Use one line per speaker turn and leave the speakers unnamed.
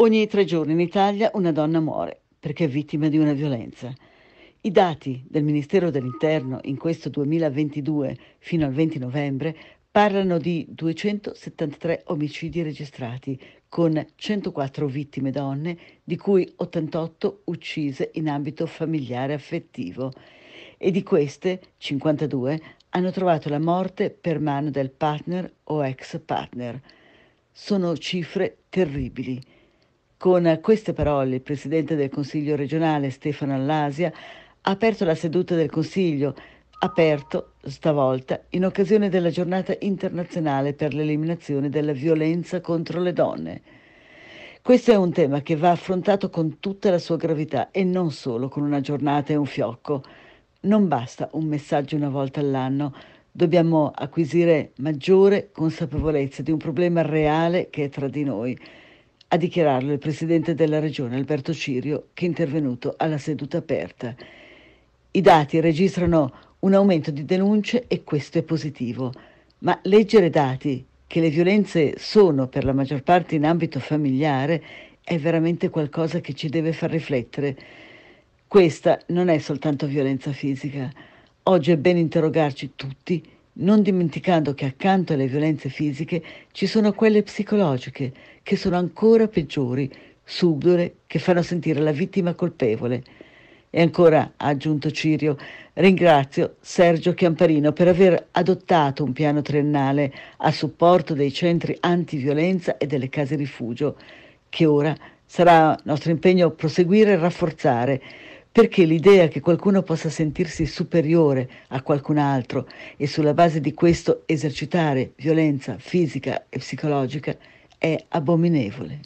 Ogni tre giorni in Italia una donna muore perché è vittima di una violenza. I dati del Ministero dell'Interno in questo 2022 fino al 20 novembre parlano di 273 omicidi registrati con 104 vittime donne, di cui 88 uccise in ambito familiare affettivo e di queste 52 hanno trovato la morte per mano del partner o ex partner. Sono cifre terribili con queste parole il Presidente del Consiglio regionale Stefano Allasia ha aperto la seduta del Consiglio, aperto stavolta in occasione della giornata internazionale per l'eliminazione della violenza contro le donne. Questo è un tema che va affrontato con tutta la sua gravità e non solo con una giornata e un fiocco. Non basta un messaggio una volta all'anno, dobbiamo acquisire maggiore consapevolezza di un problema reale che è tra di noi a dichiararlo il presidente della regione Alberto Cirio, che è intervenuto alla seduta aperta. I dati registrano un aumento di denunce e questo è positivo, ma leggere dati che le violenze sono per la maggior parte in ambito familiare è veramente qualcosa che ci deve far riflettere. Questa non è soltanto violenza fisica. Oggi è bene interrogarci tutti non dimenticando che accanto alle violenze fisiche ci sono quelle psicologiche, che sono ancora peggiori, subdole, che fanno sentire la vittima colpevole. E ancora, ha aggiunto Cirio, ringrazio Sergio Chiamparino per aver adottato un piano triennale a supporto dei centri antiviolenza e delle case rifugio, che ora sarà nostro impegno proseguire e rafforzare perché l'idea che qualcuno possa sentirsi superiore a qualcun altro e sulla base di questo esercitare violenza fisica e psicologica è abominevole.